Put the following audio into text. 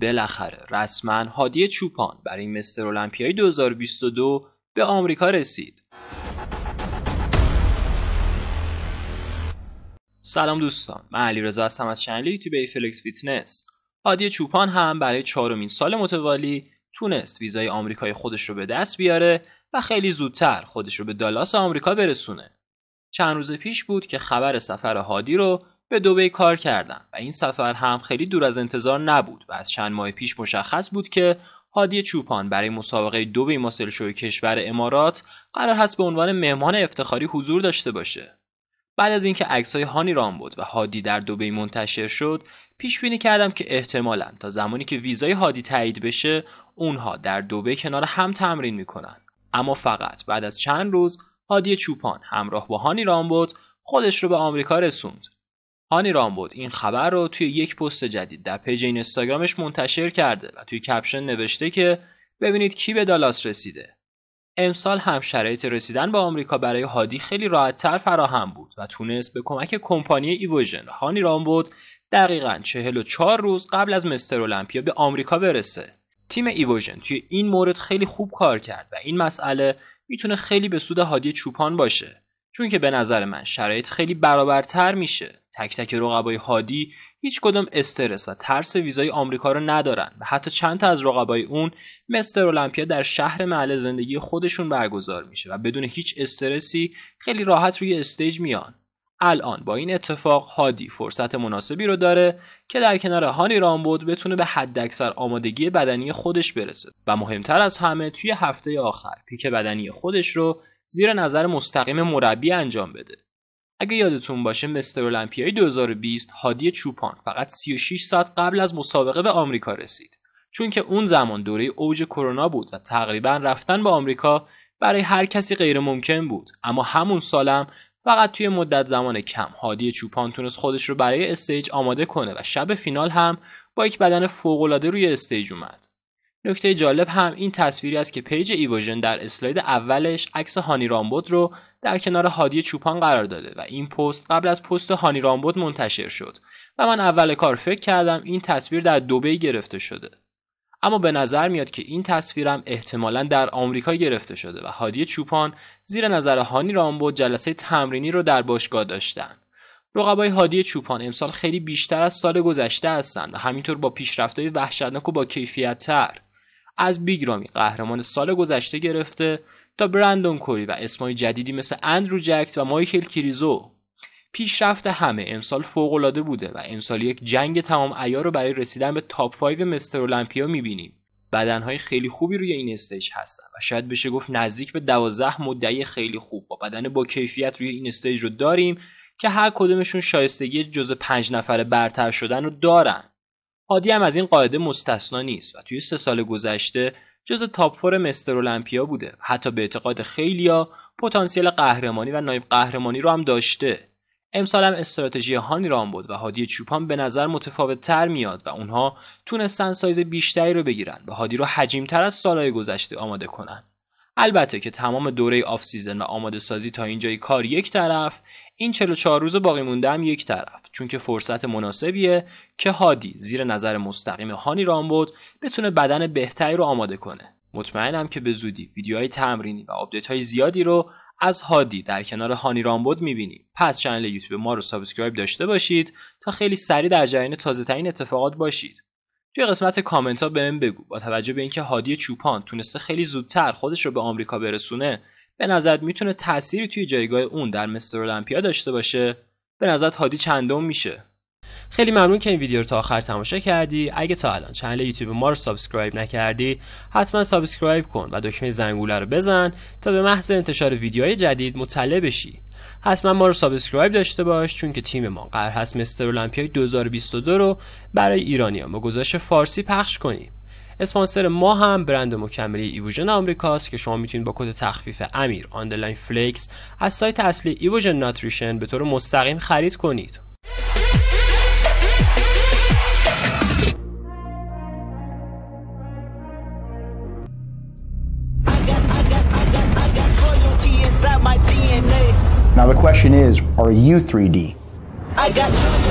بالاخره رسما هادی چوپان برای مستر المپیای 2022 به آمریکا رسید. سلام دوستان من علی رضا هستم از چنل یوتیوب فلکس فیتنس هادی چوپان هم برای چهارمین سال متوالی تونست ویزای آمریکای خودش رو به دست بیاره و خیلی زودتر خودش رو به دالاس آمریکا برسونه چند روز پیش بود که خبر سفر هادی رو به دوبه کار کردم و این سفر هم خیلی دور از انتظار نبود و از چند ماه پیش مشخص بود که هادی چوپان برای مسابقه دوبه ماسل شو کشور امارات قرار هست به عنوان مهمان افتخاری حضور داشته باشه. بعد از اینکه عکس‌های هانی بود و هادی در دوبه منتشر شد، پیش بینی کردم که احتمالا تا زمانی که ویزای هادی تایید بشه، اونها در دوبه کنار هم تمرین میکنن. اما فقط بعد از چند روز هادی چوپان همراه با هانی رامبد خودش رو به آمریکا رسوند هانی رامبود این خبر رو توی یک پست جدید در پیج اینستاگرامش منتشر کرده و توی کپشن نوشته که ببینید کی به دالاس رسیده. امسال هم شرایط رسیدن به آمریکا برای هادی خیلی راحتتر فراهم بود و تونست به کمک کمپانی ایوژن هانی رامبود دقیقا 44 روز قبل از مستر اولمپیا به آمریکا برسه. تیم ایوژن توی این مورد خیلی خوب کار کرد و این مسئله میتونه خیلی به سود هادی چوپان باشه. چون که به نظر من شرایط خیلی برابرتر میشه تک تک رقبای هادی هیچ کدوم استرس و ترس ویزای آمریکا رو ندارن و حتی چند تا از رقبای اون مستر المپیا در شهر محل زندگی خودشون برگزار میشه و بدون هیچ استرسی خیلی راحت روی استیج میان الان با این اتفاق هادی فرصت مناسبی رو داره که در کنار هانی رامبود بتونه به حداکثر آمادگی بدنی خودش برسه و مهمتر از همه توی هفته آخر پیک بدنی خودش رو زیر نظر مستقیم مربی انجام بده اگه یادتون باشه مستر المپیای 2020 هادی چوپان فقط 36 ساعت قبل از مسابقه به آمریکا رسید چون که اون زمان دوره اوج کرونا بود و تقریبا رفتن به آمریکا برای هر کسی غیر ممکن بود اما همون سالم فقط توی مدت زمان کم هادی چوپان تونست خودش رو برای استیج آماده کنه و شب فینال هم با یک بدن فوق‌العاده روی استیج اومد نکته جالب هم این تصویری است که پیج ایوژن در اسلاید اولش عکس هانی رامبود رو در کنار هادی چوپان قرار داده و این پست قبل از پست هانی رامبود منتشر شد و من اول کار فکر کردم این تصویر در دبی گرفته شده اما به نظر میاد که این تصویرم احتمالا در آمریکا گرفته شده و هادی چوپان زیر نظر هانی رامبو جلسه تمرینی رو در باشگاه داشتن. رقبای هادی چوپان امسال خیلی بیشتر از سال گذشته هستند و همینطور با پیشرفت‌های وحشتناک و با کیفیت تر. از بیگرامی قهرمان سال گذشته گرفته تا برندون کوری و اسمای جدیدی مثل اندرو جکت و مایکل کریزو پیشرفت همه امسال العاده بوده و امسال یک جنگ تمام عیار رو برای رسیدن به تاپ 5 مستر المپیا میبینیم بدنهای خیلی خوبی روی این استیج هستن و شاید بشه گفت نزدیک به دوازده مدعی خیلی خوب با بدن با کیفیت روی این استیج رو داریم که هر کدومشون شایستگی جز پنج نفر برتر شدن رو دارن هادی هم از این قاعده مستثنا نیست و توی سه سال گذشته جز تاپ فور مستر المپیا بوده حتی به اعتقاد خیلیا پتانسیل قهرمانی و نایب قهرمانی رو هم داشته امسال هم استراتژی هانی رام بود و هادی چوپان به نظر متفاوت تر میاد و اونها تونستن سایز بیشتری رو بگیرن و هادی رو تر از سالهای گذشته آماده کنن البته که تمام دوره آف سیزن و آماده سازی تا اینجای کار یک طرف این 44 روز باقی مونده هم یک طرف چون که فرصت مناسبیه که هادی زیر نظر مستقیم هانی بود بتونه بدن بهتری رو آماده کنه مطمئنم که به زودی ویدیوهای تمرینی و آپدیت های زیادی رو از هادی در کنار هانی رامبود میبینیم پس چنل یوتیوب ما رو سابسکرایب داشته باشید تا خیلی سریع در جریان تازه ترین اتفاقات باشید توی قسمت کامنت ها بهم بگو با توجه به اینکه هادی چوپان تونسته خیلی زودتر خودش رو به آمریکا برسونه به نظر میتونه تأثیری توی جایگاه اون در مستر المپیا داشته باشه به نظرت هادی چندم میشه خیلی ممنون که این ویدیو رو تا آخر تماشا کردی اگه تا الان چنل یوتیوب ما رو سابسکرایب نکردی حتما سابسکرایب کن و دکمه زنگوله رو بزن تا به محض انتشار ویدیوهای جدید مطلع بشی حتما ما رو سابسکرایب داشته باش چون که تیم ما قرار هست مستر المپیای 2022 رو برای ایرانیان با گزارش فارسی پخش کنیم اسپانسر ما هم برند مکملی ایوژن آمریکاست که شما میتونید با کد تخفیف امیر آندرلاین فلیکس از سایت اصلی ایوژن ناتریشن به طور مستقیم خرید کنید Now the question is, are you 3D? I got